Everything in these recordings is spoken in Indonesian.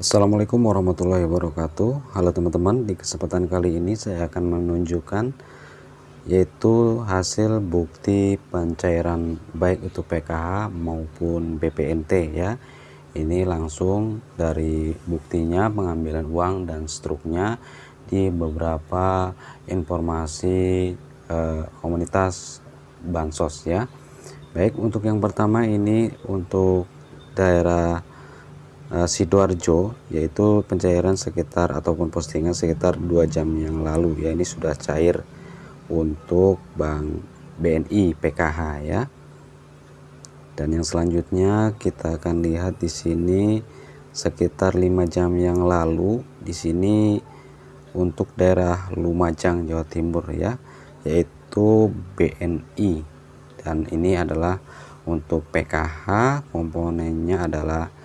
Assalamualaikum warahmatullahi wabarakatuh Halo teman-teman di kesempatan kali ini saya akan menunjukkan yaitu hasil bukti pencairan baik itu PKH maupun BPNT ya ini langsung dari buktinya pengambilan uang dan struknya di beberapa informasi eh, komunitas bansos ya baik untuk yang pertama ini untuk daerah Eh, Sidoarjo yaitu pencairan sekitar ataupun postingan sekitar dua jam yang lalu ya ini sudah cair untuk Bank BNI PKH ya dan yang selanjutnya kita akan lihat di sini sekitar 5 jam yang lalu di sini untuk daerah Lumajang Jawa Timur ya yaitu BNI dan ini adalah untuk PKH komponennya adalah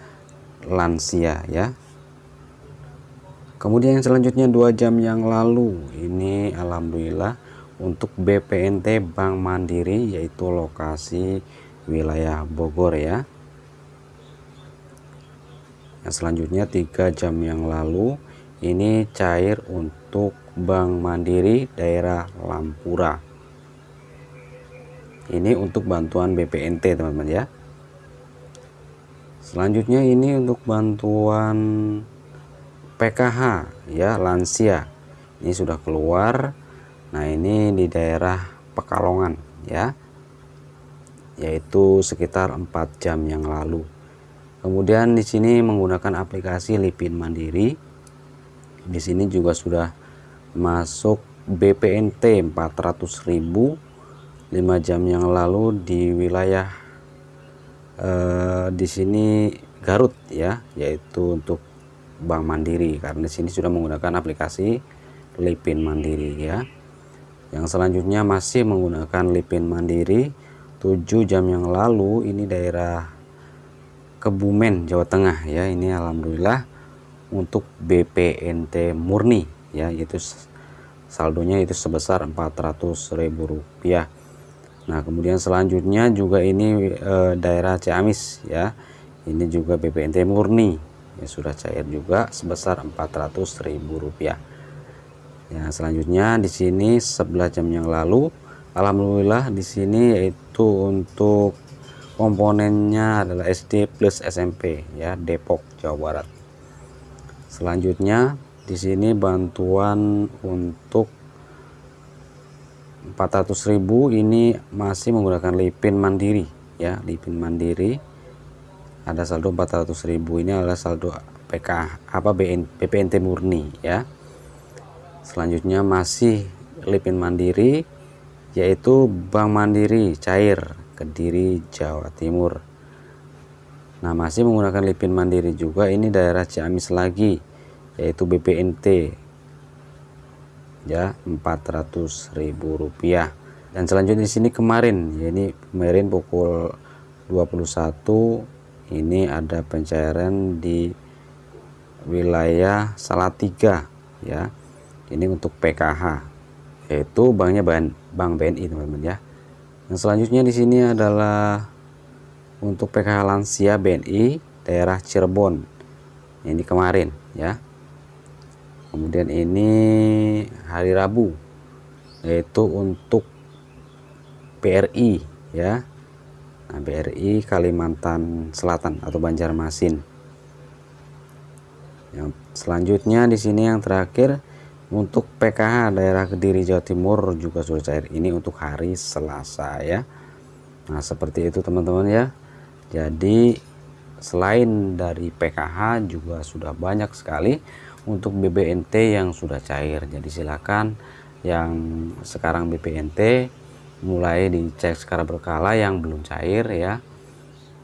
lansia ya kemudian yang selanjutnya dua jam yang lalu ini Alhamdulillah untuk BPNT Bank Mandiri yaitu lokasi wilayah Bogor ya yang selanjutnya tiga jam yang lalu ini cair untuk Bank Mandiri daerah Lampura ini untuk bantuan BPNT teman-teman ya selanjutnya ini untuk bantuan PKH ya lansia ini sudah keluar nah ini di daerah Pekalongan ya yaitu sekitar 4 jam yang lalu kemudian di sini menggunakan aplikasi Lipin Mandiri di sini juga sudah masuk BPNT 400.000 5 jam yang lalu di wilayah eh, di sini Garut ya yaitu untuk Bank Mandiri karena di sini sudah menggunakan aplikasi Lipin Mandiri ya yang selanjutnya masih menggunakan Lipin Mandiri 7 jam yang lalu ini daerah Kebumen Jawa Tengah ya ini Alhamdulillah untuk BPNT murni ya yaitu saldonya itu sebesar Rp400.000 Nah, kemudian selanjutnya juga ini e, daerah Ciamis ya. Ini juga BPNT murni ya sudah cair juga sebesar Rp400.000. Ya, selanjutnya di sini sebelah jam yang lalu alhamdulillah di sini yaitu untuk komponennya adalah SD plus SMP ya Depok Jawa Barat. Selanjutnya di sini bantuan untuk 400.000 ini masih menggunakan lipin mandiri ya lipin mandiri ada saldo 400.000 ini adalah saldo PK apa BN, BPNT murni ya selanjutnya masih lipin mandiri yaitu Bank Mandiri cair Kediri Jawa Timur nah masih menggunakan lipin mandiri juga ini daerah Ciamis lagi yaitu BPNT ya 400.000 rupiah dan selanjutnya di sini kemarin ya ini kemarin pukul 21 ini ada pencairan di wilayah Salatiga ya ini untuk PKH yaitu banknya Bank Bank BNI teman-teman ya yang selanjutnya di sini adalah untuk PKH lansia BNI daerah Cirebon ini kemarin ya kemudian ini hari Rabu yaitu untuk BRI ya nah, BRI Kalimantan Selatan atau Banjarmasin yang selanjutnya di sini yang terakhir untuk PKH daerah Kediri Jawa Timur juga sudah cair ini untuk hari Selasa ya Nah seperti itu teman-teman ya jadi selain dari PKH juga sudah banyak sekali untuk BBNT yang sudah cair jadi silakan yang sekarang BBNT mulai dicek secara berkala yang belum cair ya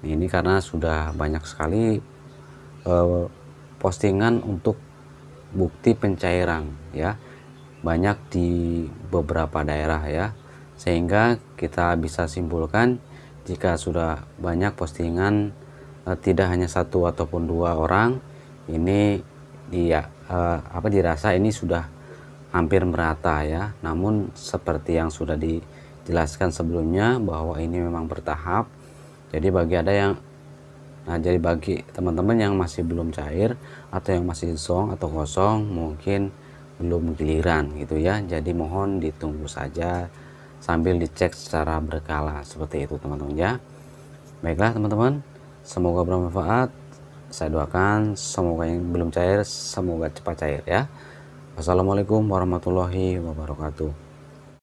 ini karena sudah banyak sekali eh, postingan untuk bukti pencairan ya banyak di beberapa daerah ya sehingga kita bisa simpulkan jika sudah banyak postingan eh, tidak hanya satu ataupun dua orang ini Iya, eh, apa dirasa ini sudah hampir merata ya. Namun seperti yang sudah dijelaskan sebelumnya bahwa ini memang bertahap. Jadi bagi ada yang nah jadi bagi teman-teman yang masih belum cair atau yang masih song atau kosong mungkin belum giliran gitu ya. Jadi mohon ditunggu saja sambil dicek secara berkala seperti itu teman-teman ya. Baiklah teman-teman, semoga bermanfaat saya doakan semoga yang belum cair semoga cepat cair ya Assalamualaikum warahmatullahi wabarakatuh